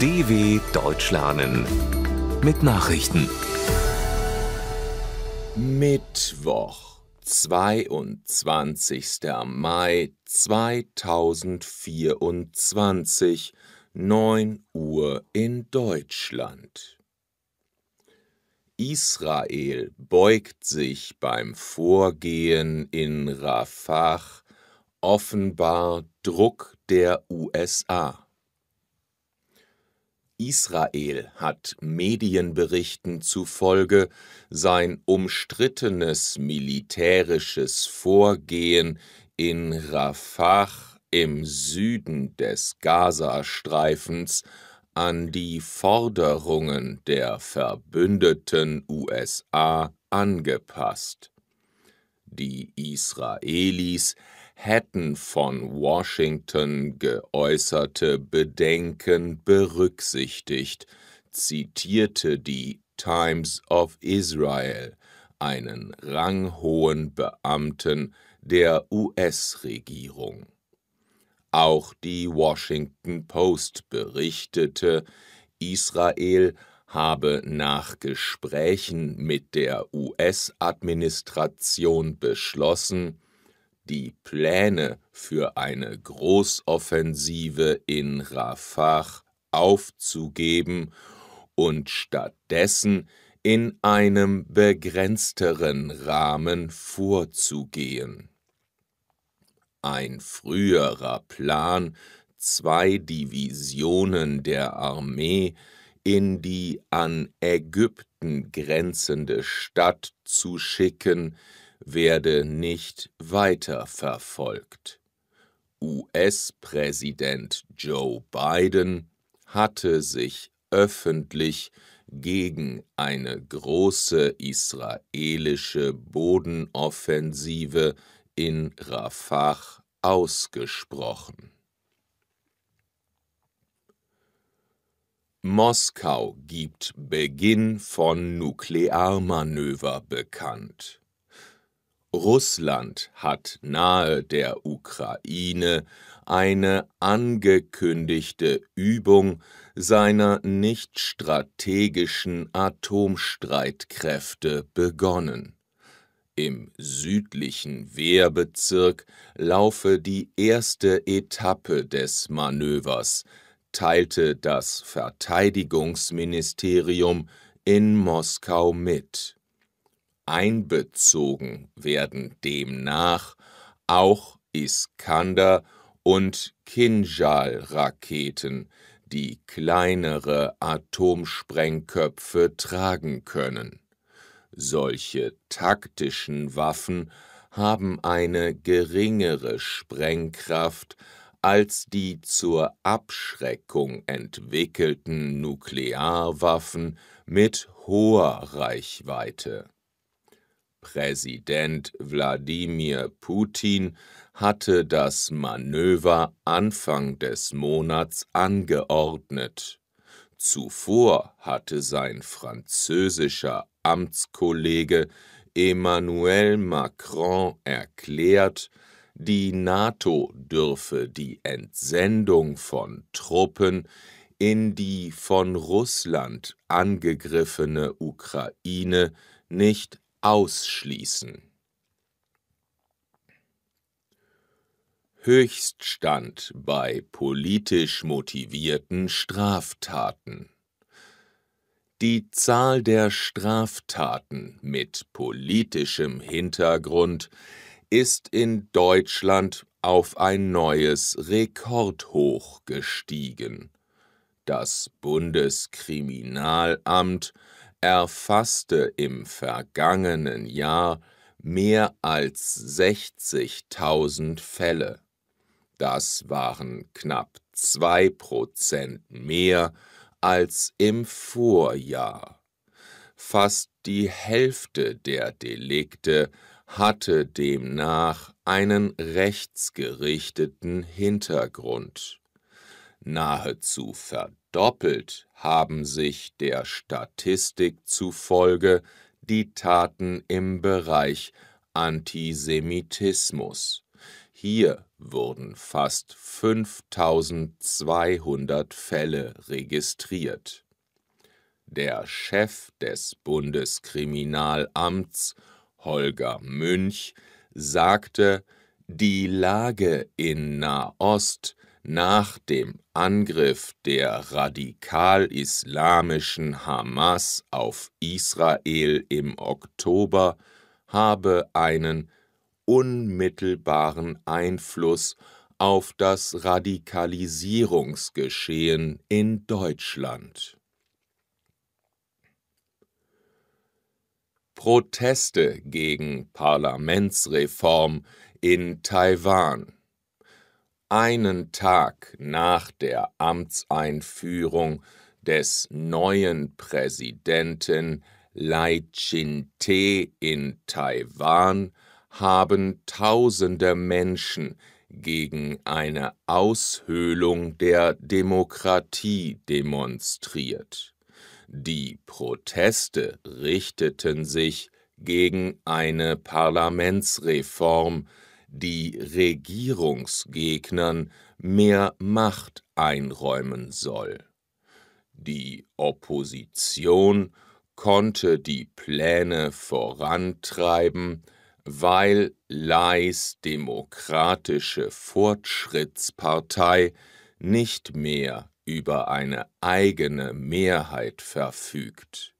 DW Deutsch lernen mit Nachrichten. Mittwoch, 22. Mai 2024, 9 Uhr in Deutschland. Israel beugt sich beim Vorgehen in Rafah offenbar Druck der USA. Israel hat Medienberichten zufolge sein umstrittenes militärisches Vorgehen in Rafah im Süden des Gazastreifens an die Forderungen der verbündeten USA angepasst. Die Israelis hätten von Washington geäußerte Bedenken berücksichtigt, zitierte die Times of Israel einen ranghohen Beamten der US-Regierung. Auch die Washington Post berichtete, Israel habe nach Gesprächen mit der US-Administration beschlossen, die Pläne für eine Großoffensive in Rafah aufzugeben und stattdessen in einem begrenzteren Rahmen vorzugehen. Ein früherer Plan, zwei Divisionen der Armee in die an Ägypten grenzende Stadt zu schicken, werde nicht weiterverfolgt. US-Präsident Joe Biden hatte sich öffentlich gegen eine große israelische Bodenoffensive in Rafah ausgesprochen. Moskau gibt Beginn von Nuklearmanöver bekannt. Russland hat nahe der Ukraine eine angekündigte Übung seiner nicht strategischen Atomstreitkräfte begonnen. Im südlichen Wehrbezirk laufe die erste Etappe des Manövers, teilte das Verteidigungsministerium in Moskau mit einbezogen werden demnach auch Iskander und Kinjal-Raketen, die kleinere Atomsprengköpfe tragen können. Solche taktischen Waffen haben eine geringere Sprengkraft als die zur Abschreckung entwickelten Nuklearwaffen mit hoher Reichweite Präsident Wladimir Putin hatte das Manöver Anfang des Monats angeordnet. Zuvor hatte sein französischer Amtskollege Emmanuel Macron erklärt, die NATO dürfe die Entsendung von Truppen in die von Russland angegriffene Ukraine nicht ausschließen. Höchststand bei politisch motivierten Straftaten. Die Zahl der Straftaten mit politischem Hintergrund ist in Deutschland auf ein neues Rekordhoch gestiegen. Das Bundeskriminalamt erfasste im vergangenen Jahr mehr als 60.000 Fälle. Das waren knapp zwei Prozent mehr als im Vorjahr. Fast die Hälfte der Delikte hatte demnach einen rechtsgerichteten Hintergrund nahezu verdoppelt haben sich der Statistik zufolge die Taten im Bereich Antisemitismus. Hier wurden fast 5200 Fälle registriert. Der Chef des Bundeskriminalamts, Holger Münch, sagte, die Lage in Nahost nach dem Angriff der radikal-islamischen Hamas auf Israel im Oktober habe einen unmittelbaren Einfluss auf das Radikalisierungsgeschehen in Deutschland. Proteste gegen Parlamentsreform in Taiwan einen Tag nach der Amtseinführung des neuen Präsidenten Lai Ching-te in Taiwan haben Tausende Menschen gegen eine Aushöhlung der Demokratie demonstriert. Die Proteste richteten sich gegen eine Parlamentsreform, die Regierungsgegnern mehr Macht einräumen soll. Die Opposition konnte die Pläne vorantreiben, weil Leis Demokratische Fortschrittspartei nicht mehr über eine eigene Mehrheit verfügt.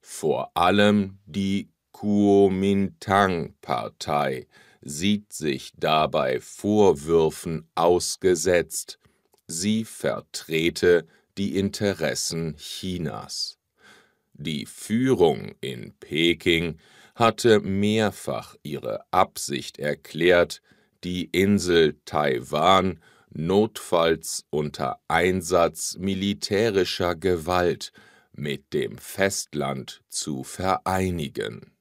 Vor allem die Kuomintang-Partei sieht sich dabei Vorwürfen ausgesetzt, sie vertrete die Interessen Chinas. Die Führung in Peking hatte mehrfach ihre Absicht erklärt, die Insel Taiwan notfalls unter Einsatz militärischer Gewalt mit dem Festland zu vereinigen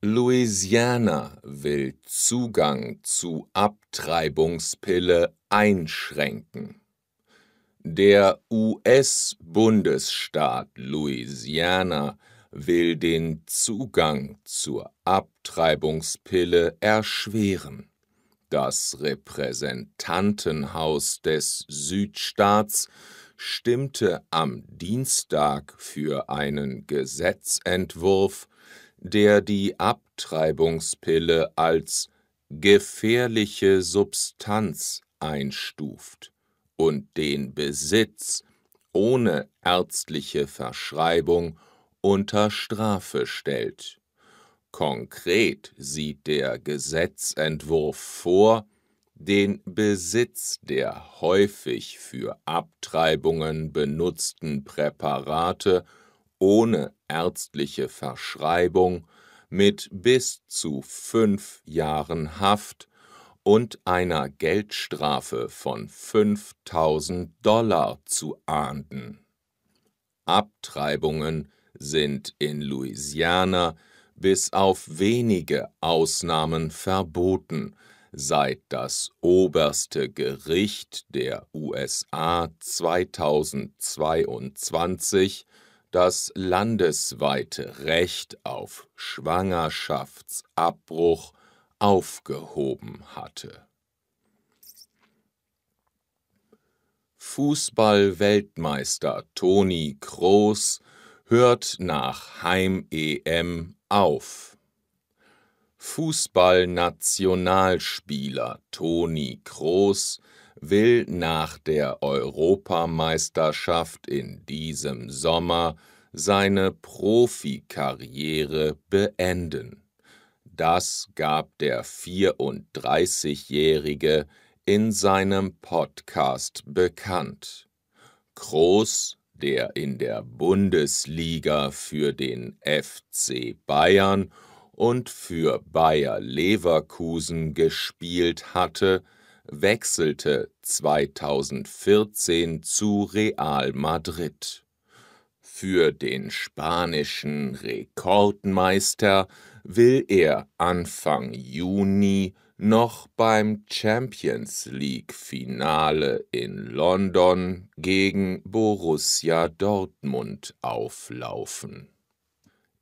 Louisiana will Zugang zu Abtreibungspille einschränken. Der US-Bundesstaat Louisiana will den Zugang zur Abtreibungspille erschweren. Das Repräsentantenhaus des Südstaats stimmte am Dienstag für einen Gesetzentwurf, der die Abtreibungspille als gefährliche Substanz einstuft und den Besitz ohne ärztliche Verschreibung unter Strafe stellt. Konkret sieht der Gesetzentwurf vor, den Besitz der häufig für Abtreibungen benutzten Präparate ohne ärztliche Verschreibung mit bis zu fünf Jahren Haft und einer Geldstrafe von 5000 Dollar zu ahnden. Abtreibungen sind in Louisiana bis auf wenige Ausnahmen verboten, seit das oberste Gericht der USA 2022 das landesweite Recht auf Schwangerschaftsabbruch aufgehoben hatte. Fußballweltmeister Toni Kroos hört nach Heim-EM auf. Fußballnationalspieler Toni Kroos will nach der Europameisterschaft in diesem Sommer seine Profikarriere beenden. Das gab der 34-Jährige in seinem Podcast bekannt. Groß, der in der Bundesliga für den FC Bayern und für Bayer Leverkusen gespielt hatte, wechselte 2014 zu Real Madrid. Für den spanischen Rekordmeister will er Anfang Juni noch beim Champions League-Finale in London gegen Borussia Dortmund auflaufen.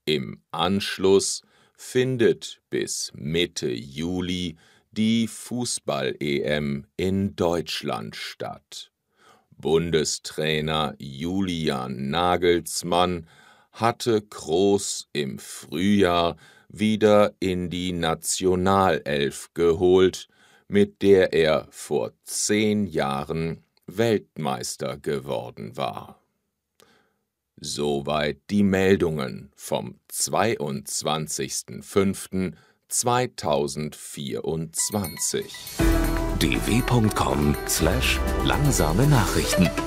Im Anschluss findet bis Mitte Juli die Fußball-EM in Deutschland statt. Bundestrainer Julian Nagelsmann hatte Kroos im Frühjahr wieder in die Nationalelf geholt, mit der er vor zehn Jahren Weltmeister geworden war. Soweit die Meldungen vom 22.05. 2024. dw.com/langsame Nachrichten